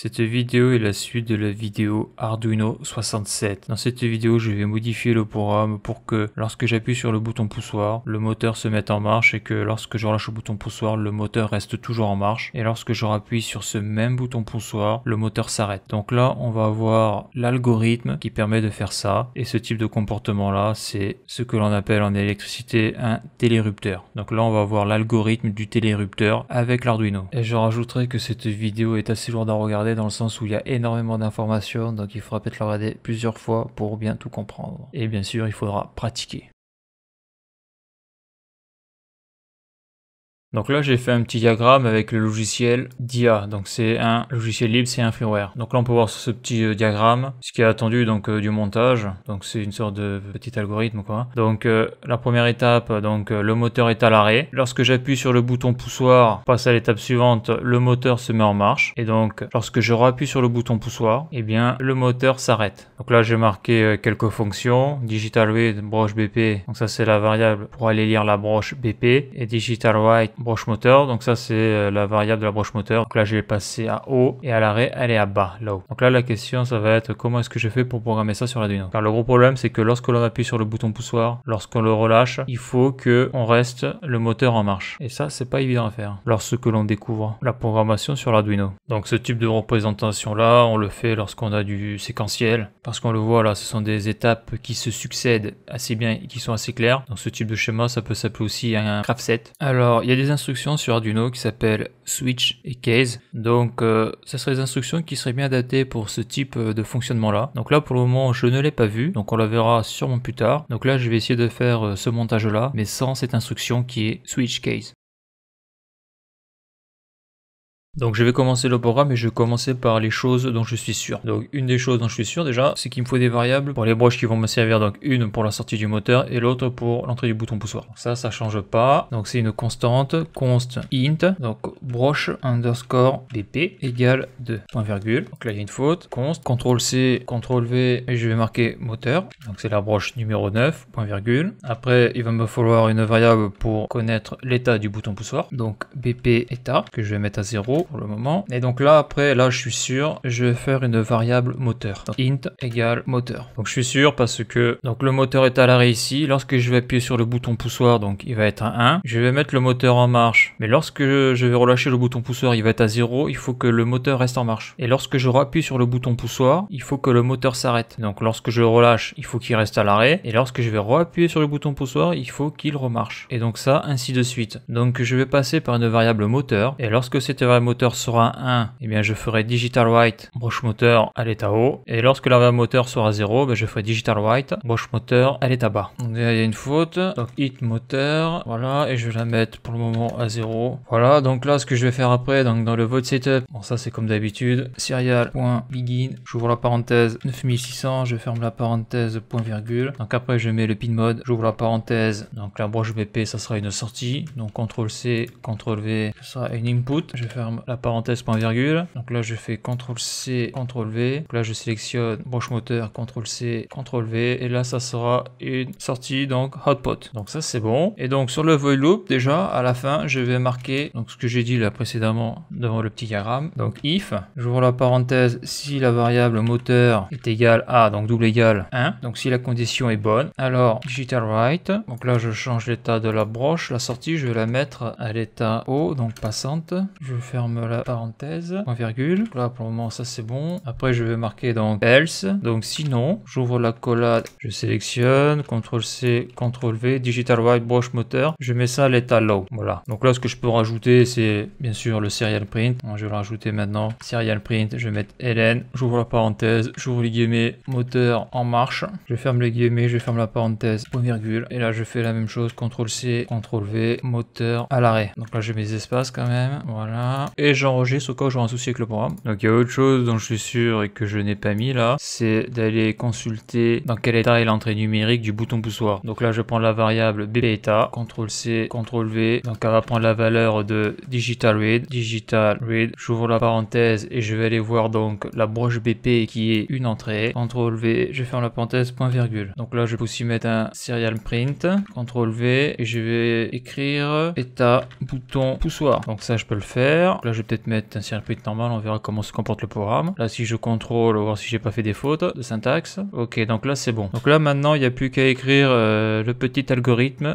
Cette vidéo est la suite de la vidéo Arduino 67. Dans cette vidéo, je vais modifier le programme pour que lorsque j'appuie sur le bouton poussoir, le moteur se mette en marche et que lorsque je relâche le bouton poussoir, le moteur reste toujours en marche. Et lorsque je rappuie sur ce même bouton poussoir, le moteur s'arrête. Donc là, on va avoir l'algorithme qui permet de faire ça. Et ce type de comportement-là, c'est ce que l'on appelle en électricité un télérupteur. Donc là, on va avoir l'algorithme du télérupteur avec l'Arduino. Et je rajouterai que cette vidéo est assez lourde à regarder dans le sens où il y a énormément d'informations, donc il faudra peut-être le regarder plusieurs fois pour bien tout comprendre. Et bien sûr, il faudra pratiquer. Donc là, j'ai fait un petit diagramme avec le logiciel DIA. Donc c'est un logiciel libre, c'est un freeware. Donc là, on peut voir sur ce petit euh, diagramme ce qui est attendu donc euh, du montage. Donc c'est une sorte de petit algorithme quoi. Donc euh, la première étape, donc le moteur est à l'arrêt. Lorsque j'appuie sur le bouton poussoir, passe à l'étape suivante, le moteur se met en marche. Et donc lorsque je rappuie sur le bouton poussoir, et eh bien le moteur s'arrête. Donc là, j'ai marqué quelques fonctions. Digital Read broche BP. Donc ça c'est la variable pour aller lire la broche BP et digital Write broche moteur. Donc ça, c'est euh, la variable de la broche moteur. Donc là, j'ai passé à haut et à l'arrêt, elle est à bas, là-haut. Donc là, la question, ça va être comment est-ce que j'ai fait pour programmer ça sur l'Arduino, Car le gros problème, c'est que lorsque l'on appuie sur le bouton poussoir, lorsqu'on le relâche, il faut que on reste le moteur en marche. Et ça, c'est pas évident à faire lorsque l'on découvre la programmation sur l'Arduino. Donc ce type de représentation-là, on le fait lorsqu'on a du séquentiel. Parce qu'on le voit là, ce sont des étapes qui se succèdent assez bien et qui sont assez claires. Donc ce type de schéma, ça peut s'appeler aussi un craft set. Alors, il y a des instructions sur Arduino qui s'appellent switch et case. Donc ce euh, ça serait des instructions qui seraient bien adaptées pour ce type euh, de fonctionnement là. Donc là pour le moment je ne l'ai pas vu, donc on la verra sûrement plus tard. Donc là je vais essayer de faire euh, ce montage là, mais sans cette instruction qui est switch case. Donc je vais commencer le programme et je vais commencer par les choses dont je suis sûr. Donc une des choses dont je suis sûr déjà, c'est qu'il me faut des variables pour les broches qui vont me servir. Donc une pour la sortie du moteur et l'autre pour l'entrée du bouton poussoir. ça, ça change pas. Donc c'est une constante, const int, donc broche underscore bp égale 2, point virgule. Donc là il y a une faute, const, ctrl c, ctrl v et je vais marquer moteur. Donc c'est la broche numéro 9, point virgule. Après il va me falloir une variable pour connaître l'état du bouton poussoir. Donc bp état que je vais mettre à 0 pour le moment. Et donc là, après, là, je suis sûr, je vais faire une variable moteur. int égale moteur. Donc je suis sûr parce que donc le moteur est à l'arrêt ici. Lorsque je vais appuyer sur le bouton poussoir, donc il va être à 1. Je vais mettre le moteur en marche. Mais lorsque je vais relâcher le bouton poussoir, il va être à 0. Il faut que le moteur reste en marche. Et lorsque je rappuie sur le bouton poussoir, il faut que le moteur s'arrête. Donc lorsque je relâche, il faut qu'il reste à l'arrêt. Et lorsque je vais re sur le bouton poussoir, il faut qu'il remarche. Et donc ça, ainsi de suite. Donc je vais passer par une variable moteur. Et lorsque cette variable moteur sera 1, et eh bien je ferai digital white broche moteur à l'état haut. Et lorsque la moteur sera 0, ben je ferai digital white brush moteur à l'état bas. Donc il y a une faute. Donc hit moteur, voilà, et je vais la mettre pour le moment à 0. Voilà, donc là ce que je vais faire après, donc dans le vote setup, bon ça c'est comme d'habitude, serial.begin, j'ouvre la parenthèse 9600, je ferme la parenthèse point virgule. Donc après je mets le pin mode, j'ouvre la parenthèse, donc la broche BP ça sera une sortie, donc CTRL C, CTRL V, ça sera une input, je ferme la parenthèse point virgule. Donc là, je fais CTRL-C, CTRL-V. Là, je sélectionne broche moteur, CTRL-C, CTRL-V. Et là, ça sera une sortie, donc hotpot. Donc ça, c'est bon. Et donc sur le void loop, déjà, à la fin, je vais marquer donc ce que j'ai dit là précédemment devant le petit diagramme. Donc if, j'ouvre la parenthèse, si la variable moteur est égale à, donc double égale 1. Donc si la condition est bonne, alors digital write. Donc là, je change l'état de la broche. La sortie, je vais la mettre à l'état haut, donc passante. Je ferme la parenthèse, point virgule. Là, pour le moment, ça c'est bon. Après, je vais marquer donc else. Donc, sinon, j'ouvre la collade, je sélectionne, CTRL C, CTRL V, digital white brush moteur. Je mets ça à l'état low. Voilà. Donc là, ce que je peux rajouter, c'est bien sûr le serial print. je vais le rajouter maintenant. Serial print, je vais mettre ln J'ouvre la parenthèse, j'ouvre les guillemets, moteur en marche. Je ferme les guillemets, je ferme la parenthèse, point virgule. Et là, je fais la même chose, CTRL C, CTRL V, moteur à l'arrêt. Donc là, j'ai mes espaces quand même. Voilà et j'enregistre au cas où j'aurai un souci avec le programme. Donc il y a autre chose dont je suis sûr et que je n'ai pas mis là, c'est d'aller consulter dans quel état est l'entrée numérique du bouton poussoir. Donc là je prends la variable bêta, CTRL C, CTRL V, donc elle va prendre la valeur de digital read, digital read, j'ouvre la parenthèse et je vais aller voir donc la broche BP qui est une entrée, CTRL V, je ferme la parenthèse, point virgule. Donc là je peux aussi mettre un serial print, CTRL V, et je vais écrire état bouton poussoir. Donc ça je peux le faire je vais peut-être mettre un circuit normal, on verra comment se comporte le programme. Là, si je contrôle, voir si j'ai pas fait des fautes de syntaxe. Ok, donc là, c'est bon. Donc là, maintenant, il n'y a plus qu'à écrire euh, le petit algorithme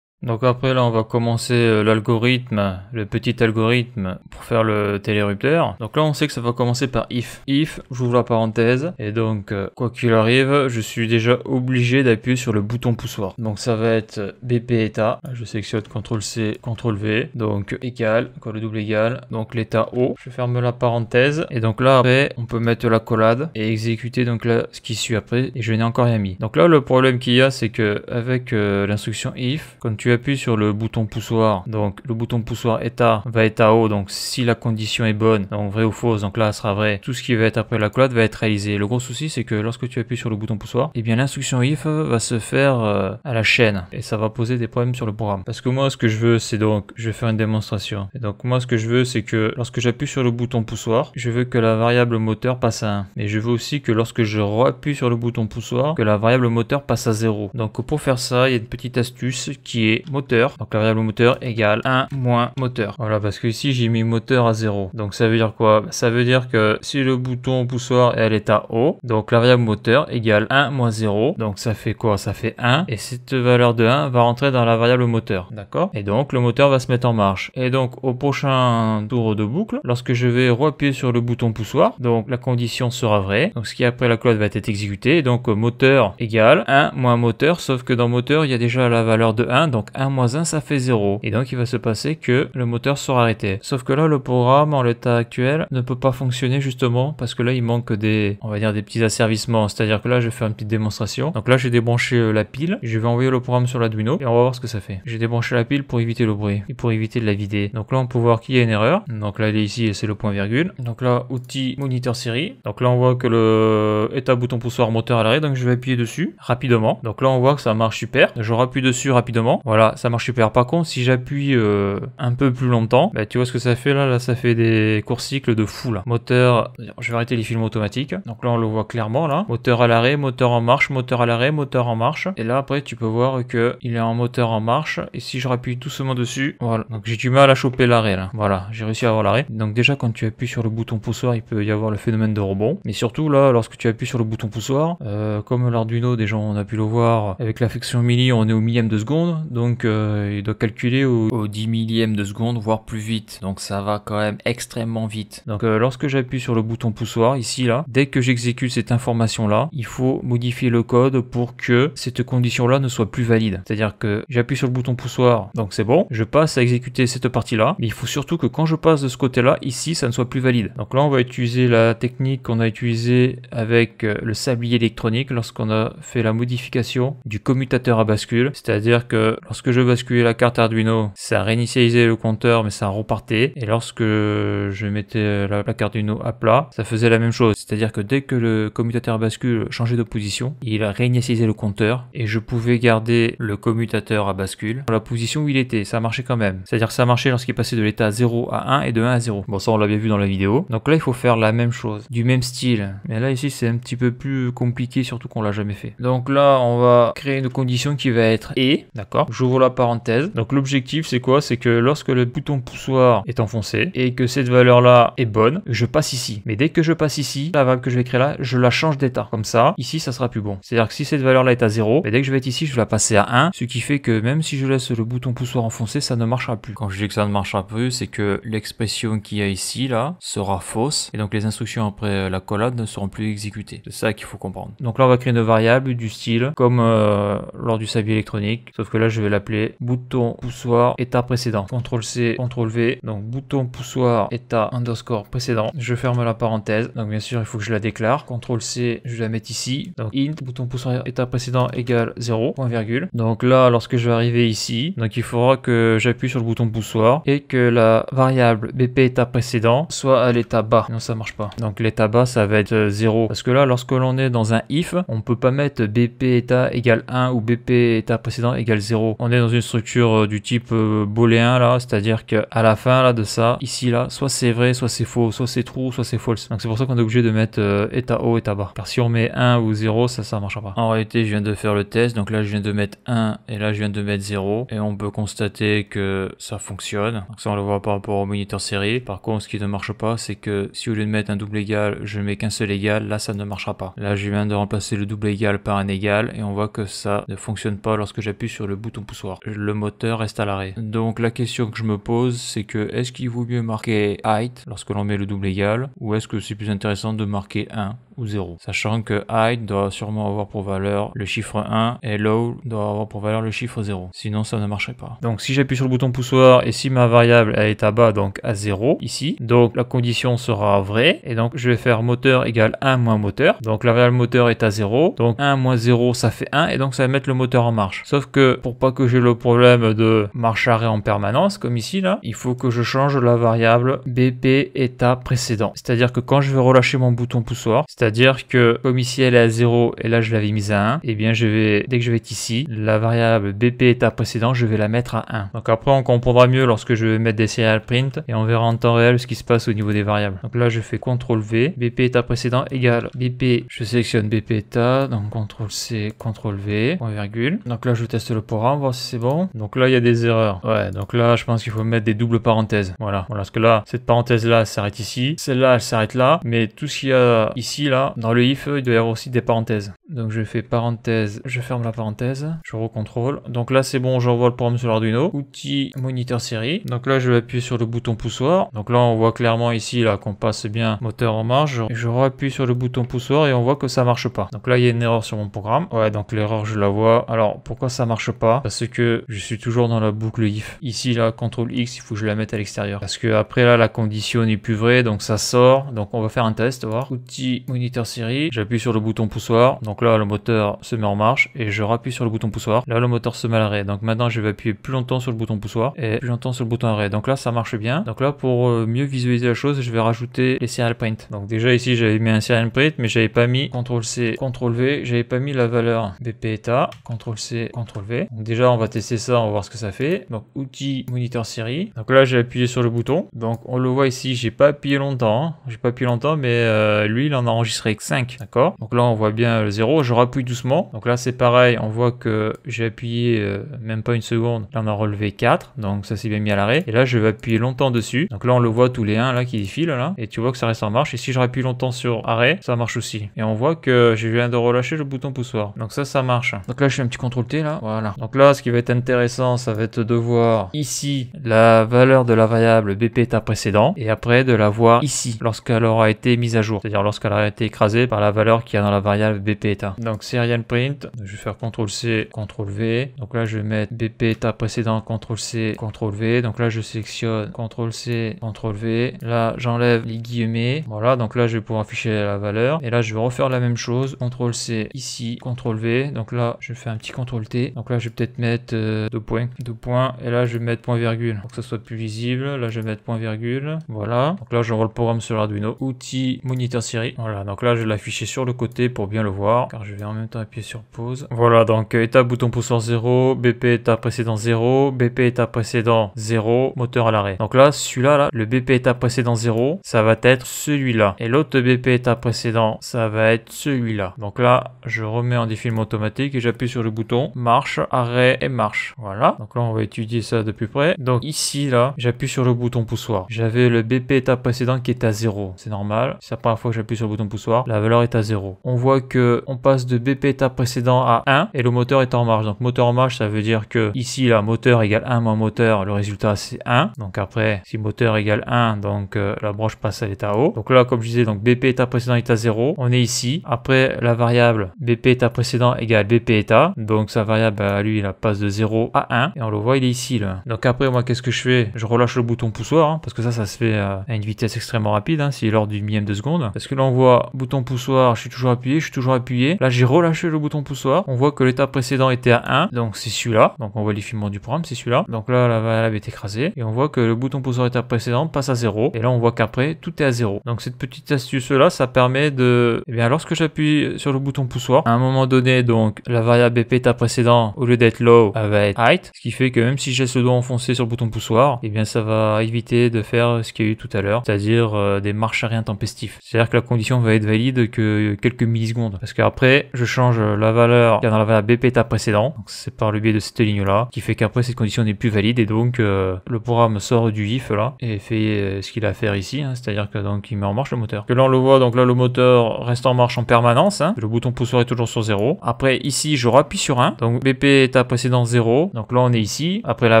donc après là on va commencer euh, l'algorithme, le petit algorithme pour faire le télérupteur. Donc là on sait que ça va commencer par if. If, j'ouvre la parenthèse, et donc euh, quoi qu'il arrive, je suis déjà obligé d'appuyer sur le bouton poussoir. Donc ça va être euh, BP état, je sélectionne CTRL C, CTRL V, donc égal, encore le double égal, donc l'état O Je ferme la parenthèse, et donc là après on peut mettre la collade et exécuter donc là ce qui suit après, et je n'ai encore rien mis. Donc là le problème qu'il y a c'est que avec l'instruction if, quand tu tu sur le bouton poussoir, donc le bouton poussoir état va être à haut, donc si la condition est bonne, donc vrai ou fausse, donc là sera vrai, tout ce qui va être après la clotte va être réalisé. Le gros souci c'est que lorsque tu appuies sur le bouton poussoir, et eh bien l'instruction if va se faire euh, à la chaîne et ça va poser des problèmes sur le programme. Parce que moi ce que je veux c'est donc, je vais faire une démonstration. donc moi ce que je veux c'est que lorsque j'appuie sur le bouton poussoir, je veux que la variable moteur passe à 1. Mais je veux aussi que lorsque je reappuie sur le bouton poussoir, que la variable moteur passe à 0. Donc pour faire ça, il y a une petite astuce qui est moteur. Donc la variable moteur égale 1 moins moteur. Voilà, parce que ici j'ai mis moteur à 0. Donc ça veut dire quoi Ça veut dire que si le bouton poussoir est à l'état haut, donc la variable moteur égale 1 moins 0. Donc ça fait quoi Ça fait 1. Et cette valeur de 1 va rentrer dans la variable moteur. D'accord Et donc le moteur va se mettre en marche. Et donc au prochain tour de boucle, lorsque je vais reappuyer sur le bouton poussoir, donc la condition sera vraie. Donc ce qui après la clause va être exécuté. Donc moteur égale 1 moins moteur, sauf que dans moteur il y a déjà la valeur de 1, donc 1 moins 1 ça fait 0. Et donc il va se passer que le moteur sera arrêté. Sauf que là le programme en l'état actuel ne peut pas fonctionner justement parce que là il manque des, on va dire des petits asservissements. C'est-à-dire que là je vais faire une petite démonstration. Donc là j'ai débranché euh, la pile, je vais envoyer le programme sur l'Arduino et on va voir ce que ça fait. J'ai débranché la pile pour éviter le bruit et pour éviter de la vider. Donc là on peut voir qu'il y a une erreur. Donc là elle est ici et c'est le point virgule. Donc là outil moniteur série. Donc là on voit que le état bouton poussoir moteur à l'arrêt donc je vais appuyer dessus rapidement. Donc là on voit que ça marche super. Je rappuie dessus rapidement. Voilà voilà, ça marche super. Par contre, si j'appuie euh, un peu plus longtemps, bah, tu vois ce que ça fait là Là, ça fait des courts cycles de fou là. Moteur, je vais arrêter les films automatiques. Donc là, on le voit clairement là. Moteur à l'arrêt, moteur en marche, moteur à l'arrêt, moteur en marche. Et là, après, tu peux voir que il est en moteur en marche. Et si je rappuie doucement dessus, voilà. Donc j'ai du mal à choper l'arrêt là. Voilà, j'ai réussi à avoir l'arrêt. Donc déjà, quand tu appuies sur le bouton poussoir, il peut y avoir le phénomène de rebond. Mais surtout là, lorsque tu appuies sur le bouton poussoir, euh, comme l'Arduino, déjà on a pu le voir avec la l'affection mini, on est au millième de seconde. Donc donc euh, il doit calculer au, dix 10 millième de seconde, voire plus vite. Donc ça va quand même extrêmement vite. Donc euh, lorsque j'appuie sur le bouton poussoir, ici là, dès que j'exécute cette information là, il faut modifier le code pour que cette condition là ne soit plus valide. C'est-à-dire que j'appuie sur le bouton poussoir, donc c'est bon, je passe à exécuter cette partie là, mais il faut surtout que quand je passe de ce côté là, ici ça ne soit plus valide. Donc là on va utiliser la technique qu'on a utilisée avec euh, le sablier électronique lorsqu'on a fait la modification du commutateur à bascule, c'est-à-dire que lorsque Lorsque je basculais la carte Arduino, ça réinitialisait le compteur, mais ça repartait. Et lorsque je mettais la, carte Arduino à plat, ça faisait la même chose. C'est-à-dire que dès que le commutateur à bascule changeait de position, il réinitialisait le compteur et je pouvais garder le commutateur à bascule dans la position où il était. Ça marchait quand même. C'est-à-dire que ça marchait lorsqu'il passait de l'état 0 à 1 et de 1 à 0. Bon, ça on l'a bien vu dans la vidéo. Donc là, il faut faire la même chose, du même style. Mais là, ici, c'est un petit peu plus compliqué, surtout qu'on l'a jamais fait. Donc là, on va créer une condition qui va être et, d'accord J'ouvre la parenthèse. Donc l'objectif c'est quoi C'est que lorsque le bouton poussoir est enfoncé et que cette valeur là est bonne, je passe ici. Mais dès que je passe ici, la valeur que je vais créer là, je la change d'état. Comme ça, ici ça sera plus bon. C'est-à-dire que si cette valeur là est à 0, et dès que je vais être ici, je vais la passer à 1, ce qui fait que même si je laisse le bouton poussoir enfoncé, ça ne marchera plus. Quand je dis que ça ne marchera plus, c'est que l'expression qu'il y a ici là sera fausse et donc les instructions après la collade ne seront plus exécutées. C'est ça qu'il faut comprendre. Donc là on va créer une variable du style comme euh, lors du savier électronique, sauf que là je vais l'appeler bouton poussoir état précédent. CTRL C, CTRL V, donc bouton poussoir état underscore précédent. Je ferme la parenthèse. Donc bien sûr, il faut que je la déclare. CTRL C, je la mettre ici. Donc int, bouton poussoir état précédent égale 0, point virgule. Donc là, lorsque je vais arriver ici, donc il faudra que j'appuie sur le bouton poussoir et que la variable BP état précédent soit à l'état bas. Non, ça marche pas. Donc l'état bas, ça va être 0. Euh, Parce que là, lorsque l'on est dans un if, on peut pas mettre BP état égale 1 ou BP état précédent égale 0 on est dans une structure euh, du type euh, booléen là, c'est-à-dire qu'à la fin là de ça, ici là, soit c'est vrai, soit c'est faux, soit c'est true, soit c'est false. Donc c'est pour ça qu'on est obligé de mettre euh, état haut, état bas. Car si on met 1 ou 0, ça, ça marchera pas. En réalité, je viens de faire le test, donc là je viens de mettre 1 et là je viens de mettre 0. Et on peut constater que ça fonctionne. Donc ça on le voit par rapport au moniteur série. Par contre, ce qui ne marche pas, c'est que si au lieu de mettre un double égal, je mets qu'un seul égal, là ça ne marchera pas. Là je viens de remplacer le double égal par un égal et on voit que ça ne fonctionne pas lorsque j'appuie sur le bouton le moteur reste à l'arrêt. Donc la question que je me pose, c'est que est-ce qu'il vaut mieux marquer height lorsque l'on met le double égal, ou est-ce que c'est plus intéressant de marquer 1 0. Sachant que high doit sûrement avoir pour valeur le chiffre 1 et low doit avoir pour valeur le chiffre 0. Sinon, ça ne marcherait pas. Donc, si j'appuie sur le bouton poussoir et si ma variable est à bas, donc à 0, ici, donc la condition sera vraie. Et donc, je vais faire moteur égale 1 moins moteur. Donc, la variable moteur est à 0. Donc, 1 moins 0, ça fait 1. Et donc, ça va mettre le moteur en marche. Sauf que pour pas que j'ai le problème de marche arrêt en permanence, comme ici, là, il faut que je change la variable BP état précédent. C'est-à-dire que quand je vais relâcher mon bouton poussoir, c'est-à-dire dire que comme ici elle est à 0 et là je l'avais mise à 1, et eh bien je vais, dès que je vais être ici, la variable BP état précédent, je vais la mettre à 1. Donc après on comprendra mieux lorsque je vais mettre des serial print et on verra en temps réel ce qui se passe au niveau des variables. Donc là je fais CTRL V, BP état précédent égale BP, je sélectionne BP état, donc CTRL C, CTRL V, point virgule. Donc là je teste le programme, voir si c'est bon. Donc là il y a des erreurs. Ouais, donc là je pense qu'il faut mettre des doubles parenthèses. Voilà, voilà, parce que là cette parenthèse là s'arrête ici, celle là elle s'arrête là, mais tout ce qu'il y a ici là dans le if, il doit y avoir aussi des parenthèses. Donc je fais parenthèse, je ferme la parenthèse, je recontrôle. Donc là c'est bon, j'envoie le programme sur l'Arduino. Outil moniteur série. Donc là je vais appuyer sur le bouton poussoir. Donc là on voit clairement ici là qu'on passe bien moteur en marche. Je réappuie sur le bouton poussoir et on voit que ça marche pas. Donc là il y a une erreur sur mon programme. Ouais donc l'erreur je la vois. Alors pourquoi ça marche pas Parce que je suis toujours dans la boucle if. Ici là CTRL X il faut que je la mette à l'extérieur. Parce que après là la condition n'est plus vraie donc ça sort. Donc on va faire un test, voir. Outil moniteur série. J'appuie sur le bouton poussoir. Donc donc là, le moteur se met en marche et je rappuie sur le bouton poussoir. Là, le moteur se met à l'arrêt. Donc maintenant, je vais appuyer plus longtemps sur le bouton poussoir et plus longtemps sur le bouton arrêt. Donc là, ça marche bien. Donc là, pour euh, mieux visualiser la chose, je vais rajouter les serial print. Donc déjà ici, j'avais mis un serial print, mais j'avais pas mis CTRL C, CTRL V. J'avais pas mis la valeur BP état. CTRL C, CTRL V. Donc déjà, on va tester ça, on va voir ce que ça fait. Donc outils, moniteur série. Donc là, j'ai appuyé sur le bouton. Donc on le voit ici, j'ai pas appuyé longtemps. Hein. J'ai pas appuyé longtemps, mais euh, lui, il en a enregistré que 5. D'accord Donc là, on voit bien le 0 je rappuie doucement. Donc là, c'est pareil, on voit que j'ai appuyé euh, même pas une seconde. Là, on a relevé 4, donc ça s'est bien mis à l'arrêt. Et là, je vais appuyer longtemps dessus. Donc là, on le voit tous les 1 là, qui défilent, là. Et tu vois que ça reste en marche. Et si je rappuie longtemps sur arrêt, ça marche aussi. Et on voit que je viens de relâcher le bouton poussoir. Donc ça, ça marche. Donc là, je fais un petit contrôle T, là. Voilà. Donc là, ce qui va être intéressant, ça va être de voir ici la valeur de la variable BP précédent. Et après, de la voir ici, lorsqu'elle aura été mise à jour. C'est-à-dire lorsqu'elle aura été écrasée par la valeur qu'il y a dans la variable BP donc serial print, je vais faire CTRL-C, CTRL-V. Donc là, je vais mettre BP état précédent, CTRL-C, CTRL-V. Donc là, je sélectionne CTRL-C, CTRL-V. Là, j'enlève les guillemets. Voilà, donc là, je vais pouvoir afficher la valeur. Et là, je vais refaire la même chose. CTRL-C ici, CTRL-V. Donc là, je fais un petit CTRL-T. Donc là, je vais peut-être mettre deux points. Deux points. Et là, je vais mettre point virgule pour que ça soit plus visible. Là, je vais mettre point virgule. Voilà. Donc là, j'envoie le programme sur l'Arduino Outils, moniteur série. Voilà. Donc là, je vais l'afficher sur le côté pour bien le voir. Car je vais en même temps appuyer sur pause. Voilà, donc euh, état bouton poussoir 0, BP état précédent 0, BP état précédent 0, moteur à l'arrêt. Donc là, celui-là, là, le BP état précédent 0, ça va être celui-là. Et l'autre BP état précédent, ça va être celui-là. Donc là, je remets en défilement automatique et j'appuie sur le bouton marche, arrêt et marche. Voilà. Donc là, on va étudier ça de plus près. Donc ici, là, j'appuie sur le bouton poussoir. J'avais le BP état précédent qui est à 0. C'est normal. C'est la première fois que j'appuie sur le bouton poussoir. La valeur est à 0. On voit que on passe de BP état précédent à 1 et le moteur est en marche. Donc moteur en marche, ça veut dire que ici, là, moteur égale 1 moins moteur, le résultat c'est 1. Donc après, si moteur égale 1, donc euh, la broche passe à l'état haut. Donc là, comme je disais, donc BP état précédent état 0, on est ici. Après, la variable BP état précédent égale BP état. Donc sa variable, bah, lui, la passe de 0 à 1 et on le voit, il est ici, là. Donc après, moi, qu'est-ce que je fais Je relâche le bouton poussoir hein, parce que ça, ça se fait euh, à une vitesse extrêmement rapide, hein, c'est l'ordre du millième de seconde. Parce que là, on voit bouton poussoir, je suis toujours appuyé, je suis toujours appuyé Là, j'ai relâché le bouton poussoir. On voit que l'état précédent était à 1. Donc, c'est celui-là. Donc, on voit l'effilement du programme, c'est celui-là. Donc là, la variable est écrasée. Et on voit que le bouton poussoir état précédent passe à 0. Et là, on voit qu'après, tout est à 0. Donc, cette petite astuce-là, ça permet de... Eh bien, lorsque j'appuie sur le bouton poussoir, à un moment donné, donc, la variable BP état précédent, au lieu d'être low, elle va être height. Ce qui fait que même si j'ai le doigt enfoncé sur le bouton poussoir, eh bien, ça va éviter de faire ce qu'il y a eu tout à l'heure, c'est-à-dire euh, des marches à rien C'est-à-dire que la condition va être valide que quelques millisecondes. Parce qu'après, après, je change la valeur qui est dans la valeur BP état précédent. c'est par le biais de cette ligne-là, qui fait qu'après cette condition n'est plus valide et donc euh, le programme sort du if là et fait euh, ce qu'il a à faire ici, hein. c'est-à-dire que donc il met en marche le moteur. Que là on le voit, donc là le moteur reste en marche en permanence. Hein. le bouton pousserait est toujours sur 0. Après ici je rappuie sur 1, donc BP état précédent 0. Donc là on est ici. Après la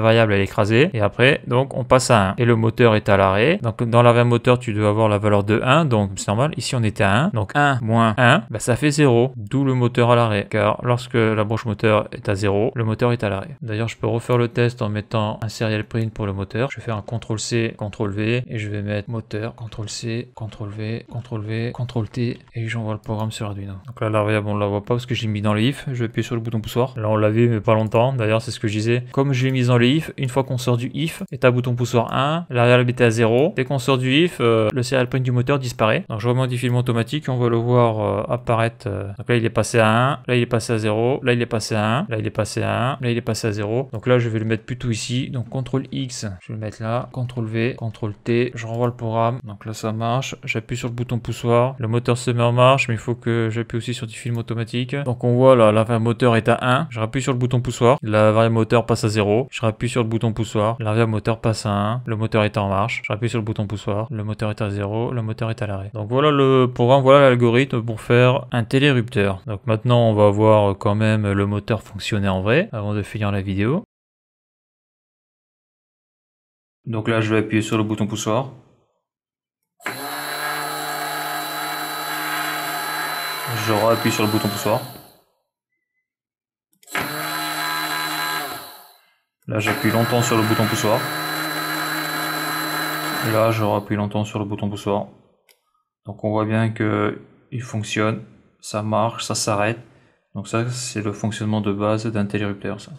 variable elle est écrasée et après donc on passe à 1 et le moteur est à l'arrêt. Donc dans l'arrêt moteur tu dois avoir la valeur de 1, donc c'est normal. Ici on était à 1, donc 1 moins 1, bah, ça fait 0 d'où le moteur à l'arrêt, car lorsque la branche moteur est à 0, le moteur est à l'arrêt. D'ailleurs, je peux refaire le test en mettant un serial print pour le moteur. Je vais faire un CTRL-C, CTRL-V, et je vais mettre moteur, CTRL-C, CTRL-V, CTRL-V, CTRL-T, et j'envoie le programme sur Arduino. Donc là, l'arrière on on la voit pas parce que j'ai mis dans les if, je vais appuyer sur le bouton poussoir. Là, on l'a vu mais pas longtemps. D'ailleurs, c'est ce que je disais. Comme je l'ai mis dans les if, une fois qu'on sort du if, Et état bouton poussoir 1, L'arrière variable était à 0. Dès qu'on sort du if, euh, le serial print du moteur disparaît. Donc je remodifie le film automatique, on va le voir euh, apparaître euh, euh, donc là, il est passé à 1. Là, il est passé à 0. Là, il est passé à 1. Là, il est passé à 1. Là, il est passé à 0. Donc là, je vais le mettre plutôt ici. Donc CTRL X, je vais le mettre là. CTRL V, CTRL T. Je renvoie le programme. Donc là, ça marche. J'appuie sur le bouton poussoir. Le moteur se met en marche, mais il faut que j'appuie aussi sur du film automatique. Donc on voit là, la moteur est à 1. Je rappuie sur le bouton poussoir. La variable moteur passe à 0. Je rappuie sur le bouton poussoir. La moteur passe à 1. Le moteur est en marche. Je rappuie sur le bouton poussoir. Le moteur est à 0. Le moteur est à l'arrêt. Donc voilà le programme, voilà l'algorithme pour faire un télé donc maintenant, on va voir quand même le moteur fonctionner en vrai avant de finir la vidéo. Donc là, je vais appuyer sur le bouton poussoir. Je réappuie sur le bouton poussoir. Là, j'appuie longtemps sur le bouton poussoir. là, je réappuie longtemps sur le bouton poussoir. Donc on voit bien que il fonctionne ça marche, ça s'arrête. Donc ça, c'est le fonctionnement de base d'un télérupteur ça.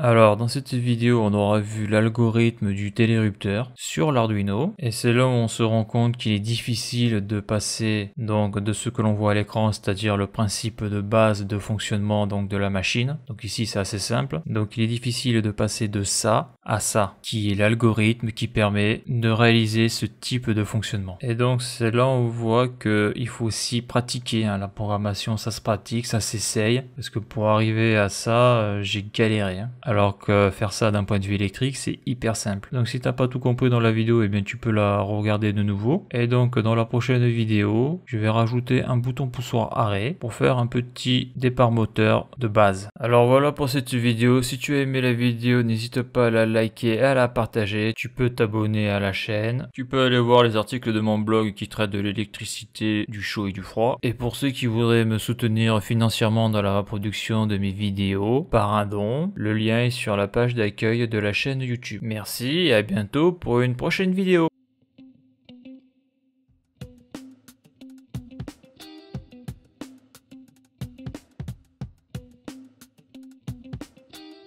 Alors dans cette vidéo on aura vu l'algorithme du télérupteur sur l'Arduino et c'est là où on se rend compte qu'il est difficile de passer donc de ce que l'on voit à l'écran c'est-à-dire le principe de base de fonctionnement donc de la machine donc ici c'est assez simple donc il est difficile de passer de ça à ça qui est l'algorithme qui permet de réaliser ce type de fonctionnement et donc c'est là où on voit que faut aussi pratiquer hein. la programmation ça se pratique ça s'essaye parce que pour arriver à ça euh, j'ai galéré hein. Alors que faire ça d'un point de vue électrique, c'est hyper simple. Donc si tu t'as pas tout compris dans la vidéo, eh bien tu peux la regarder de nouveau. Et donc dans la prochaine vidéo, je vais rajouter un bouton poussoir arrêt pour faire un petit départ moteur de base. Alors voilà pour cette vidéo. Si tu as aimé la vidéo, n'hésite pas à la liker, et à la partager. Tu peux t'abonner à la chaîne. Tu peux aller voir les articles de mon blog qui traitent de l'électricité, du chaud et du froid. Et pour ceux qui voudraient me soutenir financièrement dans la reproduction de mes vidéos, par un don, le lien sur la page d'accueil de la chaîne YouTube. Merci et à bientôt pour une prochaine vidéo.